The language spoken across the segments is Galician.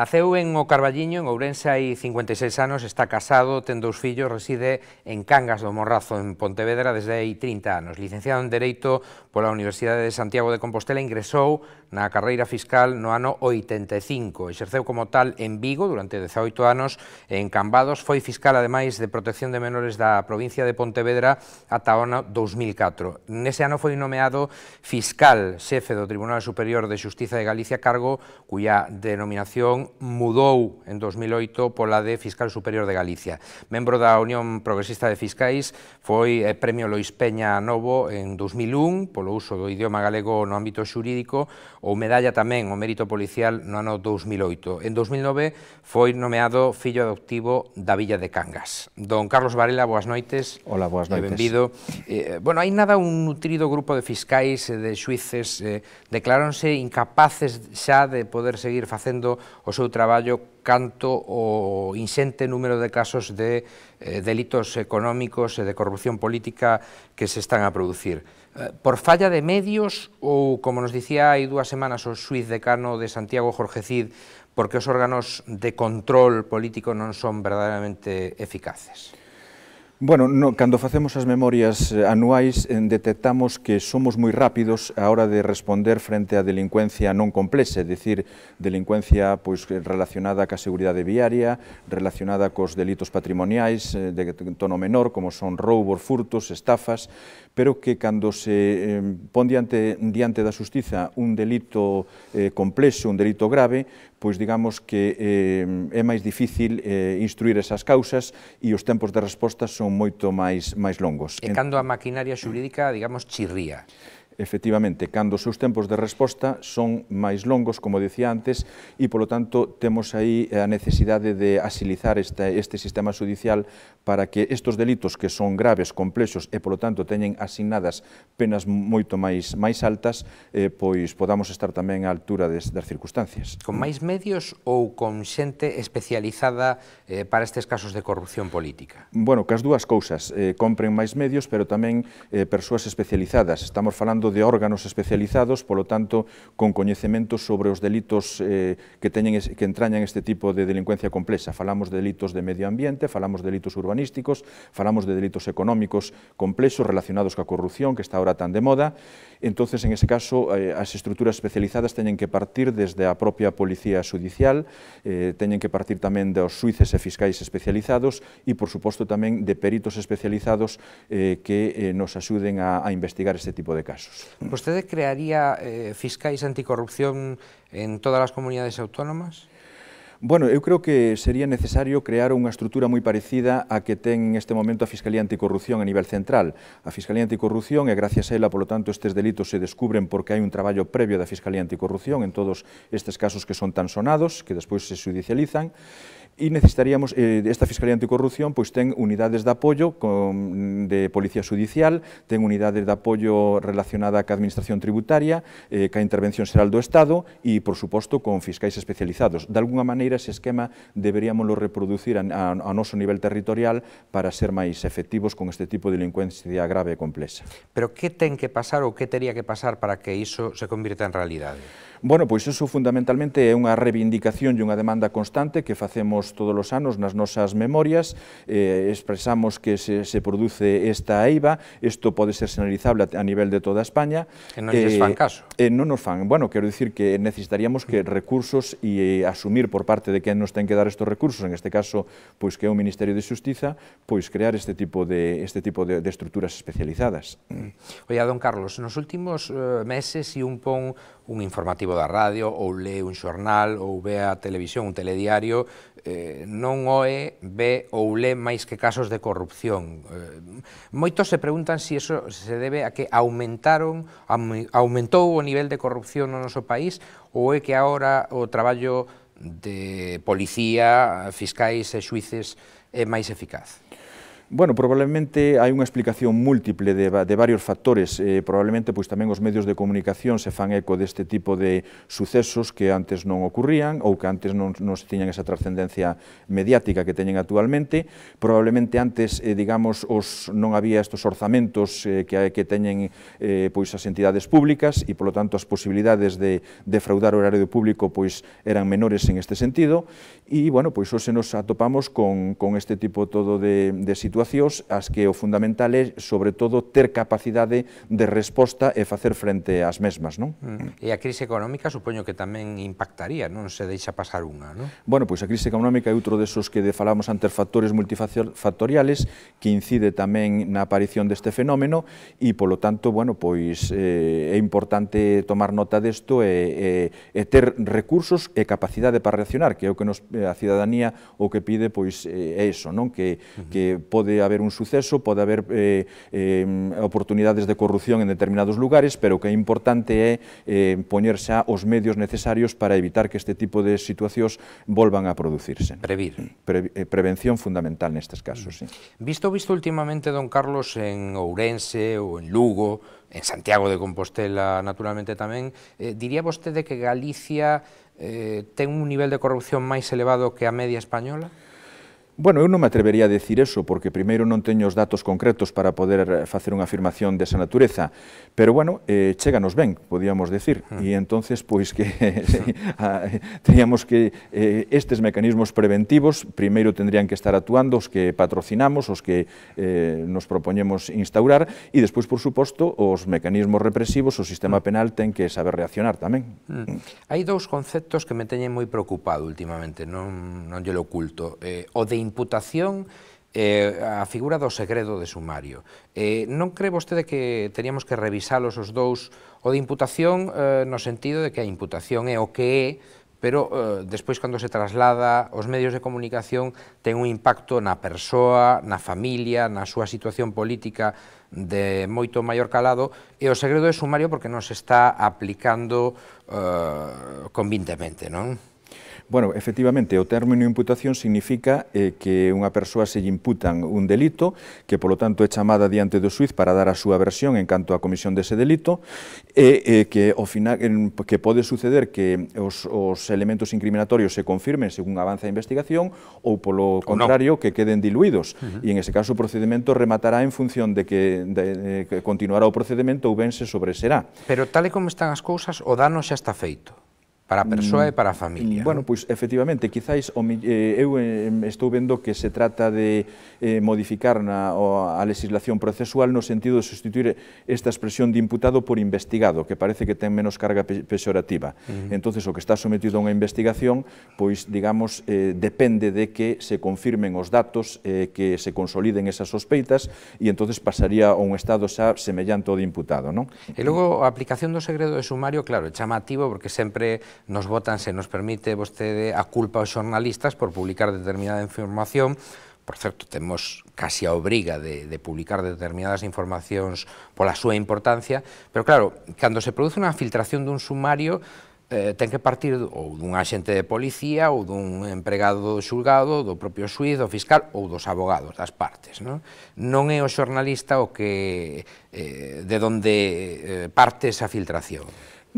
Naceu en O Carballiño, en Ourense, hai 56 anos, está casado, ten dous fillos, reside en Cangas do Morrazo, en Pontevedra, desde hai 30 anos. Licenciado en Dereito pola Universidade de Santiago de Compostela, ingresou na carreira fiscal no ano 85. Exerceu como tal en Vigo durante 18 anos en Cambados, foi fiscal, ademais, de protección de menores da provincia de Pontevedra ata o ano 2004. Nese ano foi nomeado fiscal, xefe do Tribunal Superior de Justiza de Galicia, cargo cuya denominación mudou en 2008 pola de Fiscal Superior de Galicia. Membro da Unión Progresista de Fiscais, foi eh, Premio Lois Peña Novo en 2001 polo uso do idioma galego no ámbito xurídico ou medalla tamén o mérito policial no ano 2008. En 2009 foi nomeado fillo adoptivo da Villa de Cangas. Don Carlos Varela, boas noites. Hola, boas noites. Benvido. Eh, bueno, hai nada un nutrido grupo de fiscais e de xuices eh, declaronse incapaces xa de poder seguir facendo o seu traballo canto o insente número de casos de eh, delitos económicos e de corrupción política que se están a producir. Eh, por falla de medios ou, como nos dicía hai dúas semanas o suiz decano de Santiago Jorge Cid, porque os órganos de control político non son verdadeiramente eficaces? Bueno, no, cando facemos as memorias eh, anuais eh, detectamos que somos moi rápidos a hora de responder frente a delincuencia non complexa, é dicir, delincuencia pois, relacionada ca seguridade viaria, relacionada cos delitos patrimoniais eh, de tono menor, como son roubos, furtos, estafas, pero que cando se pon diante, diante da justiza un delito eh, complexo, un delito grave, pois digamos que eh, é máis difícil eh, instruir esas causas e os tempos de resposta son moito máis máis longos. E cando a maquinaria xurídica, digamos, chirría efectivamente, cando os seus tempos de resposta son máis longos, como dicía antes, e, polo tanto, temos aí a necesidade de asilizar este, este sistema judicial para que estes delitos que son graves, complexos e, polo tanto, teñen asignadas penas moito máis máis altas, eh, pois podamos estar tamén á altura des, das circunstancias. Con máis medios ou con xente especializada eh, para estes casos de corrupción política? Bueno, que as dúas cousas. Eh, compren máis medios, pero tamén eh, persoas especializadas. Estamos falando de órganos especializados, polo tanto, con coñecementos sobre os delitos eh, que, teñen, que entrañan este tipo de delincuencia complexa. Falamos de delitos de medio ambiente, falamos de delitos urbanísticos, falamos de delitos económicos complexos relacionados coa corrupción, que está ahora tan de moda. entonces en ese caso, eh, as estruturas especializadas teñen que partir desde a propia policía judicial, eh, teñen que partir tamén dos suíces e fiscais especializados e, por suposto, tamén de peritos especializados eh, que eh, nos axuden a, a investigar este tipo de casos. Vostede crearía eh, fiscais anticorrupción en todas las comunidades autónomas? Bueno, eu creo que sería necesario crear unha estrutura moi parecida a que ten en este momento a Fiscalía Anticorrupción a nivel central. A Fiscalía Anticorrupción, e gracias a ela, polo tanto, estes delitos se descubren porque hai un traballo previo da Fiscalía Anticorrupción en todos estes casos que son tan sonados, que despois se judicializan, e necesitaríamos, eh, esta Fiscalía Anticorrupción pois ten unidades de apoio con, de Policía Judicial, ten unidades de apoio relacionada ca Administración Tributaria, eh, ca Intervención Xeral do Estado e, por suposto, con fiscais especializados. De alguna maneira, ese esquema lo reproducir a, a, a noso nivel territorial para ser máis efectivos con este tipo de delincuencia grave e complexa. Pero que ten que pasar ou que tería que pasar para que iso se convirta en realidade? Bueno, pois iso fundamentalmente é unha reivindicación e unha demanda constante que facemos todos os anos nas nosas memorias, eh, expresamos que se, se produce esta EIVA, isto pode ser sinalizable a nivel de toda España. Que non nos fan eh, caso. Eh, non nos fan, bueno, quero dicir que necesitaríamos que recursos e eh, asumir por parte de quen nos ten que dar estes recursos, en este caso, pois que é o Ministerio de Xustiza, pois crear este tipo de, este tipo de, de estruturas especializadas. Oia, don Carlos, nos últimos eh, meses e un pon un informativo arquivo da radio ou lé un xornal ou ve a televisión, un telediario, eh, non oe, ve ou lé máis que casos de corrupción. Eh, moitos se preguntan se si iso se debe a que aumentaron, aumentou o nivel de corrupción no noso país ou é que agora o traballo de policía, fiscais e xuices é máis eficaz? Bueno, probablemente hai unha explicación múltiple de, de varios factores. Eh, probablemente pois tamén os medios de comunicación se fan eco deste tipo de sucesos que antes non ocurrían ou que antes non, non se tiñan esa trascendencia mediática que teñen actualmente. Probablemente antes, eh, digamos, os, non había estos orzamentos eh, que, que teñen eh, pois as entidades públicas e, polo tanto, as posibilidades de defraudar o horario público pois eran menores en este sentido. E, bueno, pois hoxe nos atopamos con, con este tipo todo de, de situacións as que o fundamental é, sobre todo, ter capacidade de resposta e facer frente ás mesmas. Non? Mm. E a crise económica supoño que tamén impactaría, non se deixa pasar unha. Non? Bueno, pois a crise económica é outro desos que de falamos antes factores multifactoriales que incide tamén na aparición deste fenómeno e, polo tanto, bueno, pois eh, é importante tomar nota desto e, e, e ter recursos e capacidade para reaccionar, que é o que nos, a cidadanía o que pide pois eh, é iso, non? Que, que pode pode haber un suceso, pode haber eh, eh, oportunidades de corrupción en determinados lugares, pero o que é importante é eh, poñer xa os medios necesarios para evitar que este tipo de situacións volvan a producirse. Previr. Pre, eh, prevención fundamental nestes casos, sí. Visto visto últimamente, don Carlos, en Ourense ou en Lugo, en Santiago de Compostela naturalmente tamén, eh, diría vostede que Galicia eh, ten un nivel de corrupción máis elevado que a media española? Bueno, eu non me atrevería a decir eso, porque primeiro non teño os datos concretos para poder eh, facer unha afirmación desa natureza, pero bueno, eh, cheganos ben, podíamos decir, ah. e entonces, pois que teníamos que eh, estes mecanismos preventivos primeiro tendrían que estar actuando os que patrocinamos, os que eh, nos propoñemos instaurar, e despois, por suposto, os mecanismos represivos, o sistema ah. penal ten que saber reaccionar tamén. Mm. Hai dous conceptos que me teñen moi preocupado últimamente, non, non lle lo oculto, eh, o de imputación eh, a figura do segredo de sumario. Eh, non cree vostede que teríamos que revisalos os dous o de imputación eh, no sentido de que a imputación é o que é pero eh, despois cando se traslada os medios de comunicación ten un impacto na persoa, na familia, na súa situación política de moito maior calado e o segredo é sumario porque non se está aplicando eh, convintemente, non? Bueno, efectivamente, o término imputación significa eh, que unha persoa se lle imputan un delito, que polo tanto é chamada diante do suiz para dar a súa versión en canto á comisión dese delito, e eh, que ao final en, que pode suceder que os, os elementos incriminatorios se confirmen según avanza a investigación ou polo contrario no. que queden diluídos. Uh -huh. E en ese caso o procedimento rematará en función de que, de, de, que continuará o procedimento ou ben se sobreserá. Pero tal e como están as cousas, o dano xa está feito para a persoa e mm, para a familia. Bueno, pois efectivamente, quizáis o, eh, eu eh, estou vendo que se trata de eh, modificar na, a legislación procesual no sentido de sustituir esta expresión de imputado por investigado, que parece que ten menos carga pesorativa. pexorativa. Entonces, o que está sometido a unha investigación, pois, digamos, depende de que se confirmen os datos, que se consoliden esas sospeitas, e entonces pasaría a un estado xa semellante ao de imputado, non? E logo, a aplicación do segredo de sumario, claro, é chamativo, porque sempre nos votan se nos permite vostede a culpa aos xornalistas por publicar determinada información por certo, temos casi a obriga de, de publicar determinadas informacións pola súa importancia, pero claro, cando se produce unha filtración dun sumario, eh, ten que partir ou dun axente de policía ou dun empregado do xulgado, do propio suiz, do fiscal ou dos abogados das partes. Non, non é o xornalista o que eh, de onde eh, parte esa filtración.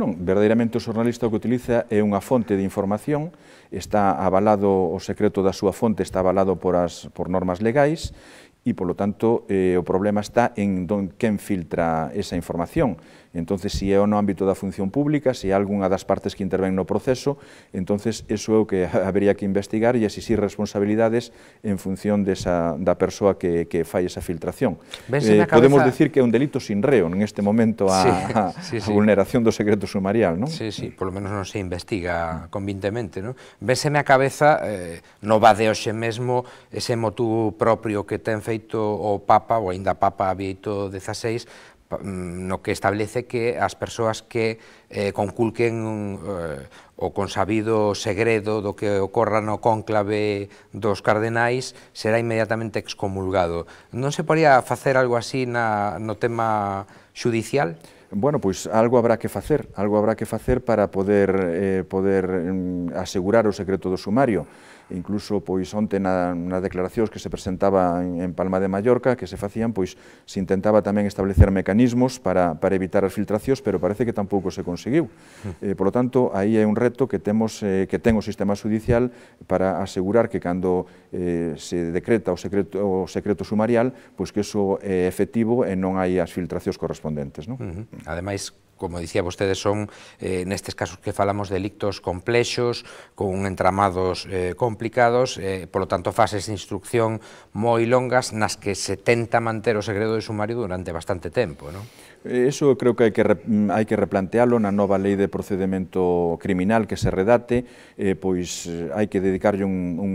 Non, verdadeiramente o xornalista o que utiliza é unha fonte de información, está avalado o secreto da súa fonte, está avalado por, as, por normas legais, e, polo tanto, eh, o problema está en don, quen filtra esa información. Entonces, se si é o no ámbito da función pública, se si é algunha das partes que intervén no proceso, entonces, eso é o que habería que investigar e exixir responsabilidades en función desa, da persoa que, que fai esa filtración. Eh, cabeza... Podemos decir que é un delito sin reo en este momento a, sí, sí, sí. a vulneración do secreto sumarial, non? Sí, sí, polo menos non se investiga convintemente, non? Véseme a cabeza, eh, no va de hoxe mesmo, ese motu propio que ten Facebook feito o Papa, ou ainda Papa Abieto XVI, mm, no que establece que as persoas que eh, conculquen eh, o consabido segredo do que ocorra no cónclave dos cardenais será inmediatamente excomulgado. Non se podía facer algo así na, no tema judicial? bueno, pois algo habrá que facer, algo habrá que facer para poder eh, poder mm, asegurar o secreto do sumario. incluso pois onte na, nas declaracións que se presentaba en, en Palma de Mallorca, que se facían, pois se intentaba tamén establecer mecanismos para, para evitar as filtracións, pero parece que tampouco se conseguiu. Mm. Eh, por lo tanto, aí hai un reto que temos eh, que ten o sistema judicial para asegurar que cando eh, se decreta o secreto o secreto sumarial, pois que iso é efectivo e non hai as filtracións correspondentes, non? Uh -huh ademais, como dicía vostedes, son eh, nestes casos que falamos delictos complexos, con entramados eh, complicados, eh, polo tanto fases de instrucción moi longas nas que se tenta manter o segredo de sumario durante bastante tempo. Non? Eso creo que hai que, mm, hai que replantealo na nova lei de procedimento criminal que se redate, eh, pois eh, hai que dedicarlle un, un,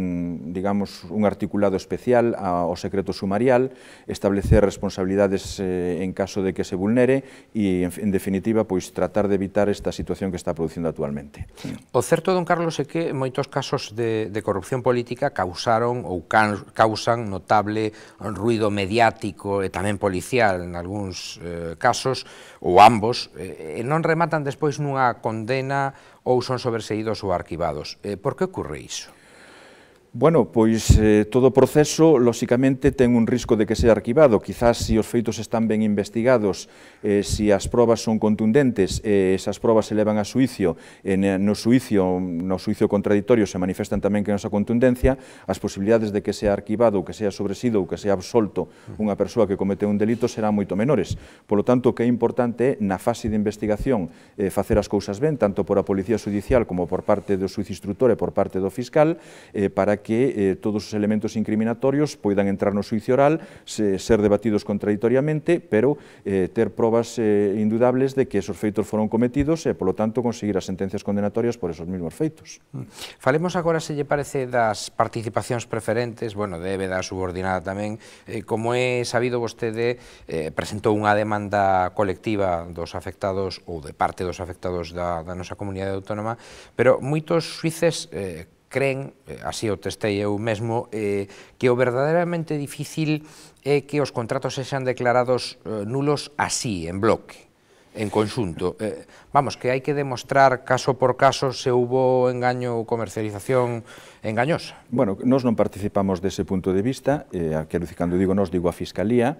digamos, un articulado especial ao secreto sumarial, establecer responsabilidades eh, en caso de que se vulnere e, en, en definitiva, pois tratar de evitar esta situación que está producindo actualmente. O certo, don Carlos, é que moitos casos de, de corrupción política causaron ou can, causan notable ruido mediático e tamén policial en algúns eh, casos casos, ou ambos, e non rematan despois nunha condena ou son sobreseídos ou arquivados. Eh, Por que ocorre iso? Bueno, pois eh, todo o proceso, lóxicamente, ten un risco de que sea arquivado. Quizás, se os feitos están ben investigados, eh, se as probas son contundentes, eh, esas probas se levan a suicio, en, eh, no suicio, no suicio contradictorio se manifestan tamén que non nosa contundencia, as posibilidades de que sea arquivado, ou que sea sobresido, ou que sea absolto unha persoa que comete un delito serán moito menores. Por lo tanto, o que é importante na fase de investigación, eh, facer as cousas ben, tanto por a Policía Judicial como por parte do suicio instructor e por parte do fiscal, eh, para que que eh, todos os elementos incriminatorios poidan entrar no suicio oral, se, ser debatidos contraditoriamente, pero eh, ter probas eh, indudables de que esos feitos foron cometidos e, polo tanto, conseguir as sentencias condenatorias por esos mesmos feitos. Mm. Falemos agora, se lle parece, das participacións preferentes, bueno, debe da subordinada tamén, eh, como é sabido vostede, eh, presentou unha demanda colectiva dos afectados ou de parte dos afectados da, da nosa comunidade autónoma, pero moitos suíces eh, creen, eh, así o testei eu mesmo, eh, que o verdadeiramente difícil é que os contratos sexan declarados eh, nulos así, en bloque, en conxunto. Eh, vamos, que hai que demostrar caso por caso se houbo engaño ou comercialización engañosa. Bueno, nós non participamos dese punto de vista, eh, quero dicir, cando digo nós, digo a Fiscalía,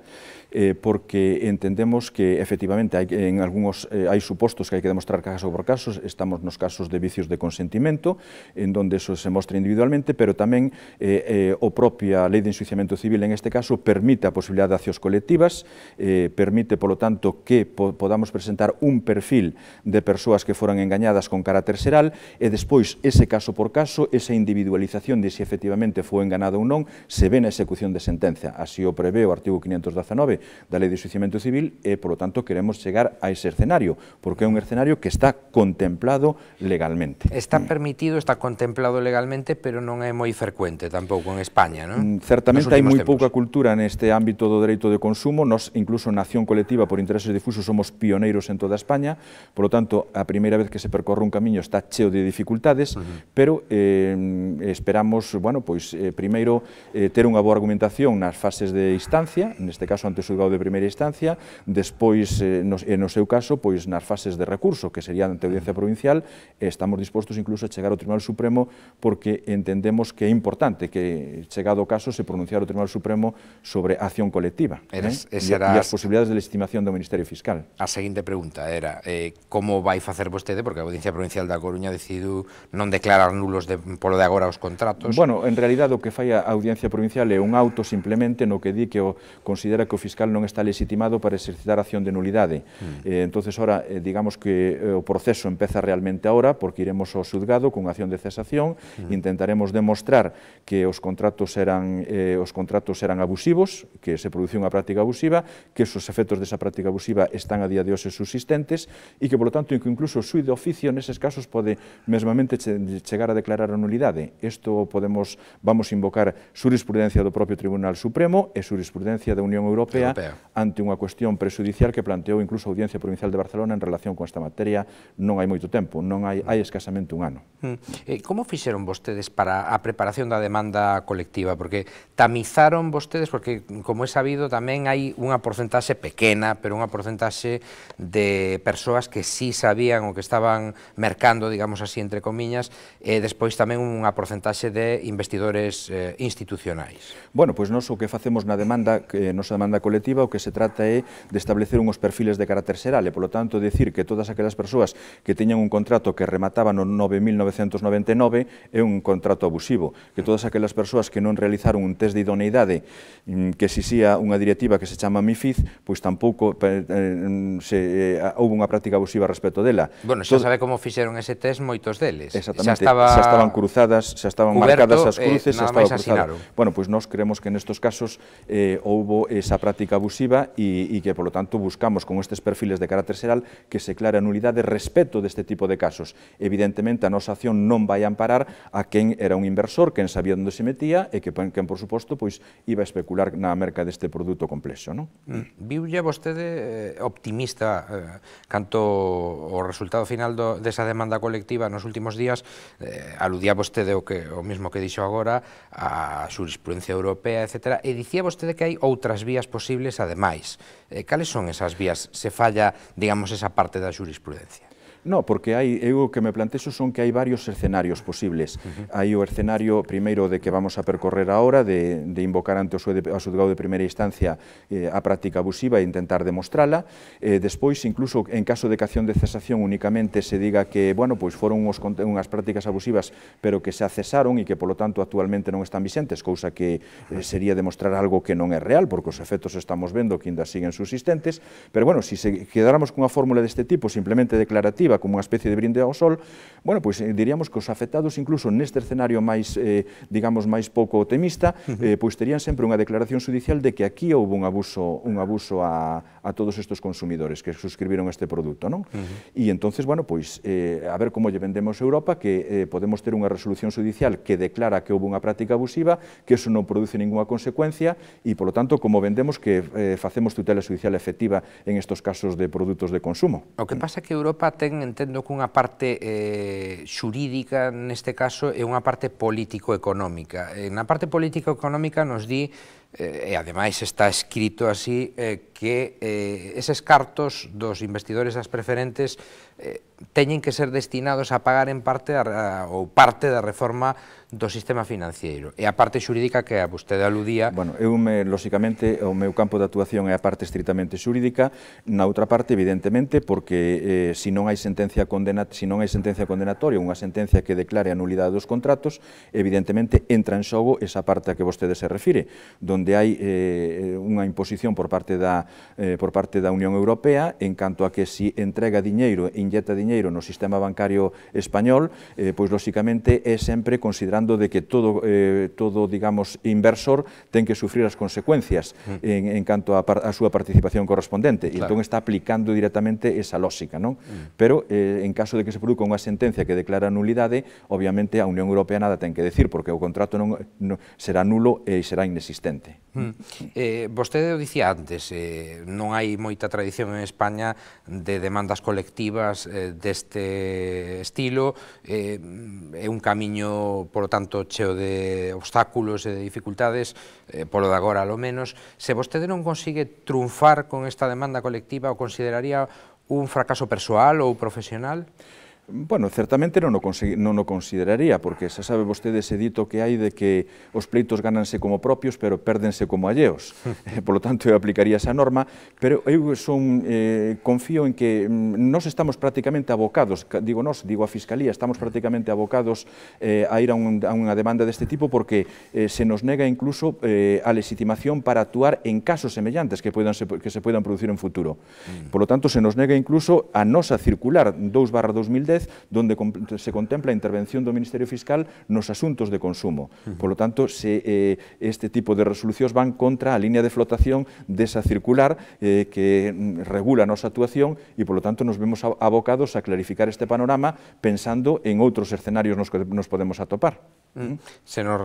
eh, porque entendemos que efectivamente hai, en algúns eh, hai supostos que hai que demostrar caso por casos, estamos nos casos de vicios de consentimento, en donde eso se mostra individualmente, pero tamén eh, eh, o propia lei de ensuciamento civil en este caso permite a posibilidad de accións colectivas, eh, permite, polo tanto, que po podamos presentar un perfil de persoas que foran engañadas con carácter seral e despois ese caso por caso, esa individualización de se si efectivamente foi enganado ou non, se ve na execución de sentencia. Así o prevé o artigo 519 da Lei de Suicimento Civil e, eh, polo tanto, queremos chegar a ese escenario, porque é un escenario que está contemplado legalmente. Está mm. permitido, está contemplado legalmente, pero non é moi frecuente tampouco en España, non? Mm, certamente hai moi pouca cultura neste ámbito do dereito de consumo, nos incluso Nación Colectiva por Intereses Difusos somos pioneiros en toda España, polo tanto, a primeira vez que se percorre un camiño está cheo de dificultades, pero eh, esperamos, bueno, pois eh, primeiro eh, ter unha boa argumentación nas fases de instancia, neste caso ante xulgado de primeira instancia, despois, eh, no, no seu caso, pois nas fases de recurso, que sería ante a audiencia provincial, estamos dispostos incluso a chegar ao Tribunal Supremo porque entendemos que é importante que, chegado o caso, se pronunciar o Tribunal Supremo sobre acción colectiva Eres, eh? e, era... e as posibilidades de legitimación do Ministerio Fiscal. A seguinte pregunta era, eh, como vai facer vostede, porque a Audiencia Provincial da Coruña decidiu non declarar nulos de, polo de agora os contratos? Bueno, en realidad o que fai a Audiencia Provincial é un auto simplemente no que di que o, considera que o fiscal fiscal non está legitimado para exercitar acción de nulidade. Mm. Eh, entonces ora eh, digamos que eh, o proceso empeza realmente ahora porque iremos ao xudgado con acción de cesación, mm. intentaremos demostrar que os contratos eran eh, os contratos eran abusivos, que se produciu unha práctica abusiva, que os efectos desa práctica abusiva están a día de hoxe subsistentes e que polo tanto incluso o suí de oficio neses casos pode mesmamente che, chegar a declarar a nulidade. Isto podemos vamos invocar jurisprudencia do propio Tribunal Supremo e jurisprudencia da Unión Europea Europea, Europea ante unha cuestión presudicial que planteou incluso a Audiencia Provincial de Barcelona en relación con esta materia non hai moito tempo, non hai, hai escasamente un ano. Mm. Eh, como fixeron vostedes para a preparación da demanda colectiva? Porque tamizaron vostedes, porque como é sabido tamén hai unha porcentaxe pequena, pero unha porcentaxe de persoas que sí sabían o que estaban mercando, digamos así, entre comiñas, e despois tamén unha porcentaxe de investidores eh, institucionais. Bueno, pois nós o que facemos na demanda, que nosa demanda colectiva colectiva o que se trata é de establecer unhos perfiles de carácter xeral e, polo tanto, decir que todas aquelas persoas que teñan un contrato que remataba no 9.999 é un contrato abusivo, que todas aquelas persoas que non realizaron un test de idoneidade mm, que exixía unha directiva que se chama MIFID, pois tampouco eh, se, eh, houve unha práctica abusiva respecto dela. Bueno, xa sabe como fixeron ese test moitos deles. Exactamente, xa, estaban cruzadas, xa estaban marcadas as eh, cruces, xa estaba cruzado. Bueno, pois nós creemos que nestos casos eh, esa práctica práctica abusiva e, e que, polo tanto, buscamos con estes perfiles de carácter xeral que se clara nulidade respecto deste tipo de casos. Evidentemente, a nosa acción non vai amparar a quen era un inversor, quen sabía onde se metía e que, quen, por suposto, pois, iba a especular na merca deste produto complexo. Non? Mm. Viulle vostede eh, optimista eh, canto o resultado final do, desa demanda colectiva nos últimos días, eh, aludía vostede o, que, o mismo que dixo agora, a jurisprudencia europea, etc. E dicía vostede que hai outras vías posibles posibles ademais. Eh, cales son esas vías se falla, digamos, esa parte da jurisprudencia? No, porque hai, eu o que me plantexo son que hai varios escenarios posibles. Uh -huh. Hai o escenario primeiro de que vamos a percorrer ahora, de, de invocar ante o xudgado de primeira instancia eh, a práctica abusiva e intentar demostrala. Eh, despois, incluso en caso de cación de cesación, únicamente se diga que, bueno, pois foron uns, unhas prácticas abusivas, pero que se cesaron e que, polo tanto, actualmente non están vicentes, cousa que eh, sería demostrar algo que non é real, porque os efectos estamos vendo que ainda siguen subsistentes. Pero, bueno, se si se quedáramos cunha fórmula deste tipo, simplemente declarativa, perspectiva como unha especie de brinde ao sol, bueno, pois eh, diríamos que os afectados incluso neste escenario máis, eh, digamos, máis pouco temista, eh, pois terían sempre unha declaración judicial de que aquí houve un abuso, un abuso a, a todos estes consumidores que suscribiron este produto, non? Uh -huh. E entonces, bueno, pois eh, a ver como lle vendemos a Europa que eh, podemos ter unha resolución judicial que declara que houve unha práctica abusiva, que eso non produce ninguna consecuencia e, polo tanto, como vendemos que eh, facemos tutela judicial efectiva en estos casos de produtos de consumo. O que pasa é que Europa ten entendo que unha parte eh, xurídica, neste caso, é unha parte político-económica. Eh, na parte político-económica nos di eh, e ademais está escrito así eh, que eh, eses cartos dos investidores das preferentes eh, teñen que ser destinados a pagar en parte a, a, ou parte da reforma do sistema financiero e a parte xurídica que a vostede aludía. Bueno, eu, me, lóxicamente, o meu campo de actuación é a parte estritamente xurídica, na outra parte, evidentemente, porque eh, se non hai sentencia condenatoria se non hai sentencia condenatoria, unha sentencia que declare a nulidade dos contratos, evidentemente entra en xogo esa parte a que vostede se refire, donde onde hai eh, eh, unha imposición por parte da eh, por parte da Unión Europea en canto a que si entrega diñeiro e inyecta diñeiro no sistema bancario español, eh, pois lóxicamente é sempre considerando de que todo eh, todo, digamos, inversor ten que sufrir as consecuencias mm. en, en canto a, a súa participación correspondente. Claro. E entón está aplicando directamente esa lógica, non? Mm. Pero eh, en caso de que se produca unha sentencia que declara nulidade, obviamente a Unión Europea nada ten que decir porque o contrato non, non será nulo e será inexistente xente. Mm. Eh, vostede o dicía antes, eh, non hai moita tradición en España de demandas colectivas eh, deste estilo, eh, é un camiño, por tanto, cheo de obstáculos e de dificultades, eh, polo de agora, alo menos. Se vostede non consigue triunfar con esta demanda colectiva, o consideraría un fracaso persoal ou profesional? Bueno, certamente non o, non o consideraría, porque xa sabe vostede ese dito que hai de que os pleitos gananse como propios, pero pérdense como alleos. Eh, Por lo tanto, eu aplicaría esa norma, pero eu son, eh, confío en que mm, nos estamos prácticamente abocados, digo nos, digo a Fiscalía, estamos prácticamente abocados eh, a ir a, un, a unha demanda deste tipo, porque eh, se nos nega incluso eh, a legitimación para actuar en casos semellantes que, puedan, que se puedan producir en futuro. Mm. Por lo tanto, se nos nega incluso a nosa circular 2 barra 2010 10, donde se contempla a intervención do Ministerio Fiscal nos asuntos de consumo. Por lo tanto, se, eh, este tipo de resolucións van contra a línea de flotación desa circular eh, que mm, regula a nosa actuación e, por lo tanto, nos vemos abocados a clarificar este panorama pensando en outros escenarios nos que nos podemos atopar. Mm. ¿Mm? Se nos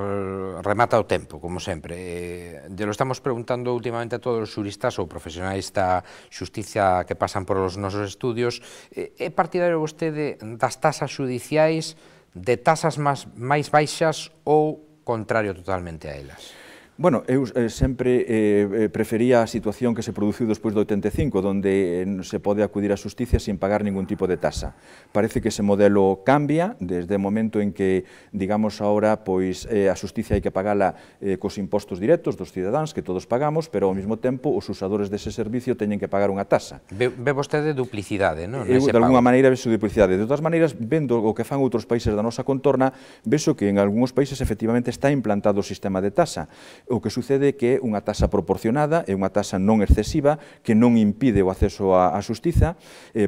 remata o tempo, como sempre. Eh, lo estamos preguntando últimamente a todos os juristas ou profesionais da xustiza que pasan por os nosos estudios. Eh, é partidario vostede das tasas judiciais de tasas máis, máis baixas ou contrario totalmente a elas? Bueno, eu eh, sempre eh, eh, prefería a situación que se produciu despois do 85, onde eh, se pode acudir á justicia sin pagar ningún tipo de tasa. Parece que ese modelo cambia desde o momento en que, digamos, ahora pois eh, a justicia hai que pagala eh, cos impostos directos dos cidadáns que todos pagamos, pero ao mesmo tempo os usadores dese servicio teñen que pagar unha tasa. Ve, ve vostede duplicidade, non? Eu, de alguna maneira vexo duplicidade. De todas maneiras, vendo o que fan outros países da nosa contorna, vexo que en algúns países efectivamente está implantado o sistema de tasa o que sucede que é unha tasa proporcionada, é unha tasa non excesiva, que non impide o acceso á, justiza,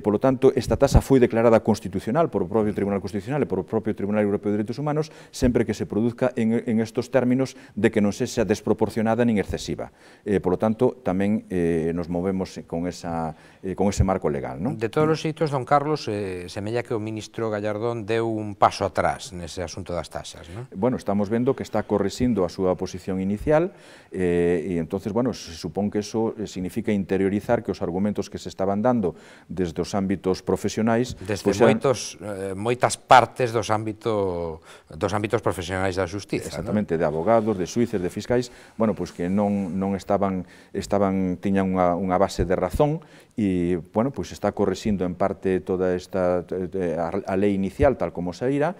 polo tanto, esta tasa foi declarada constitucional por o propio Tribunal Constitucional e por o propio Tribunal Europeo de Direitos Humanos sempre que se produzca en, estos términos de que non sexa desproporcionada nin excesiva. polo tanto, tamén nos movemos con, esa, con ese marco legal. Non? De todos os xeitos, don Carlos, eh, semella que o ministro Gallardón deu un paso atrás nese asunto das taxas. Non? Bueno, estamos vendo que está correxindo a súa posición inicial comercial, eh, y entonces, bueno, se supone que eso eh, significa interiorizar que os argumentos que se estaban dando desde os ámbitos profesionais... Desde pues, moitos, eh, moitas partes dos ámbito dos ámbitos profesionais da justicia. Exactamente, ¿no? de abogados, de suíces, de fiscais, bueno, pois pues que non, non estaban, estaban tiñan unha, unha base de razón e, bueno, pois pues está correxindo en parte toda esta eh, a, a lei inicial tal como se irá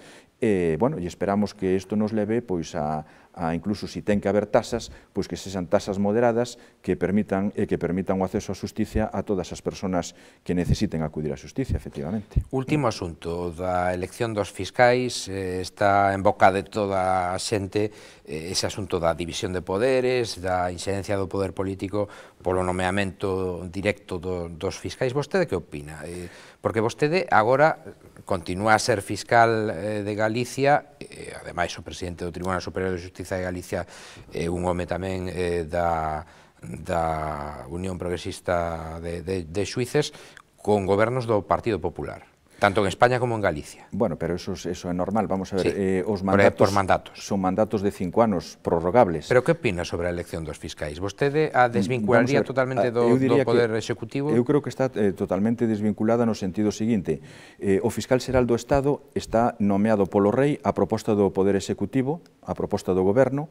e, eh, bueno, e esperamos que isto nos leve pois a, a incluso se si ten que haber tasas, pois que sexan tasas moderadas que permitan e eh, que permitan o acceso á justicia a todas as persoas que necesiten acudir á justicia, efectivamente. Último asunto da elección dos fiscais, eh, está en boca de toda a xente eh, ese asunto da división de poderes, da incidencia do poder político polo nomeamento directo do, dos fiscais. Vostede que opina? Eh, porque vostede agora continúa a ser fiscal eh, de Galicia, eh, ademais o presidente do Tribunal Superior de Justiza de Galicia é eh, un home tamén eh, da, da Unión Progresista de, de, de Suíces, con gobernos do Partido Popular. Tanto en España como en Galicia. Bueno, pero eso, eso es normal. Vamos a ver, sí, eh, os mandatos, por mandatos son mandatos de cinco anos prorrogables. Pero qué opina sobre a elección dos fiscais? Vostede a mm, desvincularía ver, totalmente ah, do, do Poder que, Executivo? Eu creo que está eh, totalmente desvinculada no sentido seguinte. Eh, o fiscal xeral do Estado está nomeado polo rei a proposta do Poder Executivo, a proposta do Goberno,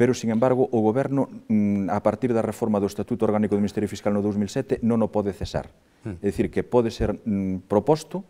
pero, sin embargo, o Goberno, mm, a partir da reforma do Estatuto Orgánico do Ministerio Fiscal no 2007, non o pode cesar. Mm. É dicir, que pode ser proposto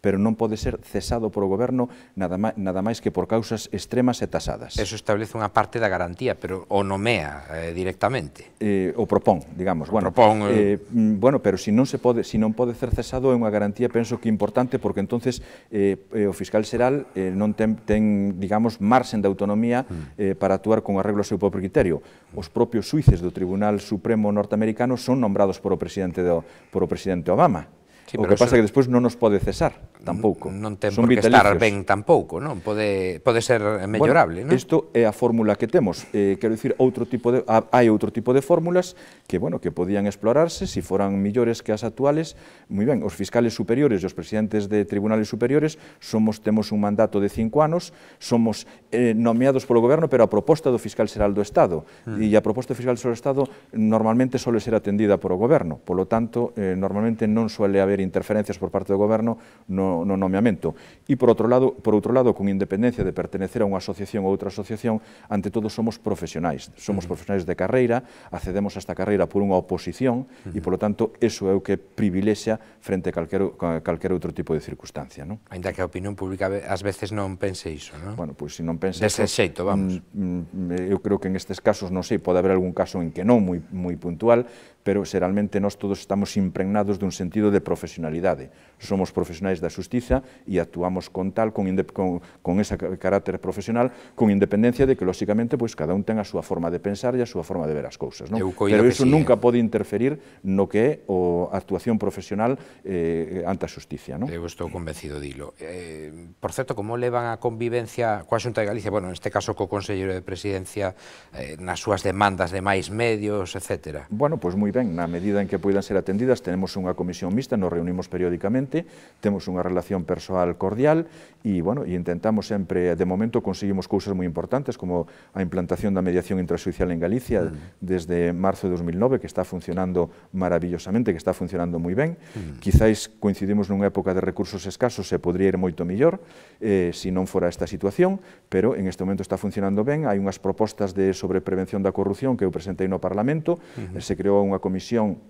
pero non pode ser cesado polo goberno nada máis, nada máis que por causas extremas e tasadas. Eso establece unha parte da garantía, pero o nomea eh, directamente. Eh, o propón, digamos. O bueno, propón, eh... eh, mm, bueno, pero se si non se pode, se si non pode ser cesado é unha garantía, penso que importante, porque entonces eh, eh, o fiscal xeral eh, non ten, ten, digamos, marxen de autonomía mm. eh, para actuar con arreglo ao seu propio criterio. Os propios suices do Tribunal Supremo norteamericano son nombrados por o presidente do, por o presidente Obama. Sí, o que pasa é que despois non nos pode cesar, tampouco. Non ten Son por que estar ben tampouco, non? Pode, pode ser mellorable, bueno, non? Isto é a fórmula que temos. Eh, quero dicir, outro tipo de, hai outro tipo de fórmulas que, bueno, que podían explorarse, se si foran millores que as actuales, moi ben, os fiscales superiores e os presidentes de tribunales superiores somos temos un mandato de cinco anos, somos eh, nomeados polo goberno, pero a proposta do fiscal xeral do Estado, mm. e a proposta do fiscal xeral do Estado normalmente só ser atendida polo goberno, polo tanto, eh, normalmente non suele haber haber interferencias por parte do goberno no, no nomeamento. E por outro lado, por outro lado, con independencia de pertenecer a unha asociación ou outra asociación, ante todo somos profesionais, somos profesionais de carreira, accedemos a esta carreira por unha oposición e polo tanto eso é o que privilexia frente a calquer, a calquer outro tipo de circunstancia, non? Ainda que a opinión pública ás veces non pense iso, non? Bueno, pois se non pense Dese xeito, vamos. Mm, mm, eu creo que en estes casos, non sei, pode haber algún caso en que non moi moi puntual, pero xeralmente nós todos estamos impregnados dun sentido de profesionalidade. Somos profesionais da justiza e actuamos con tal, con, con, con ese carácter profesional, con independencia de que, lóxicamente, pois, cada un ten a súa forma de pensar e a súa forma de ver as cousas. Non? Pero iso sí, nunca eh? pode interferir no que é o actuación profesional eh, ante a justicia. Non? Eu estou convencido, dilo. Eh, por certo, como levan a convivencia coa Xunta de Galicia, bueno, neste caso co Conselleiro de Presidencia, eh, nas súas demandas de máis medios, etc. Bueno, pois moi ben, ben, na medida en que poidan ser atendidas, tenemos unha comisión mixta, nos reunimos periódicamente, temos unha relación persoal cordial e, bueno, e intentamos sempre, de momento, conseguimos cousas moi importantes, como a implantación da mediación intrasocial en Galicia mm. desde marzo de 2009, que está funcionando maravillosamente, que está funcionando moi ben. Mm. Quizáis coincidimos nunha época de recursos escasos, se podría ir moito mellor, eh, se non fora esta situación, pero en este momento está funcionando ben, hai unhas propostas de sobre prevención da corrupción que eu presentei no Parlamento, uh mm-hmm. -huh. se creou unha comisión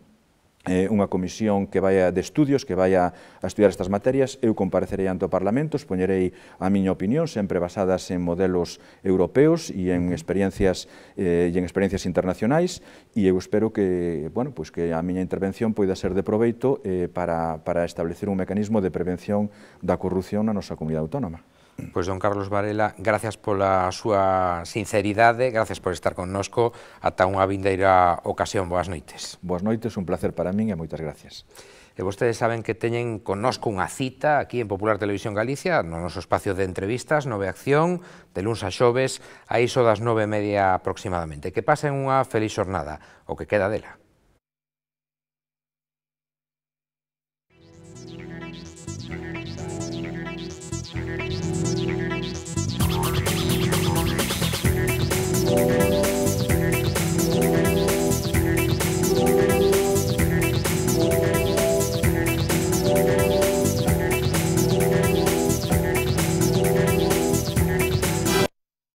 eh, unha comisión que vai a, de estudios, que vai a, estudiar estas materias, eu comparecerei ante o Parlamento, expoñerei a miña opinión, sempre basadas en modelos europeos e en experiencias eh, e en experiencias internacionais, e eu espero que, bueno, pois que a miña intervención poida ser de proveito eh, para, para establecer un mecanismo de prevención da corrupción na nosa comunidade autónoma. Pois don Carlos Varela, gracias pola súa sinceridade, gracias por estar connosco, ata unha vindeira ocasión, boas noites. Boas noites, un placer para min e moitas gracias. E vostedes saben que teñen connosco unha cita aquí en Popular Televisión Galicia, no noso espacio de entrevistas, Nove Acción, de luns a xoves, a iso das nove e media aproximadamente. Que pasen unha feliz xornada, o que queda dela.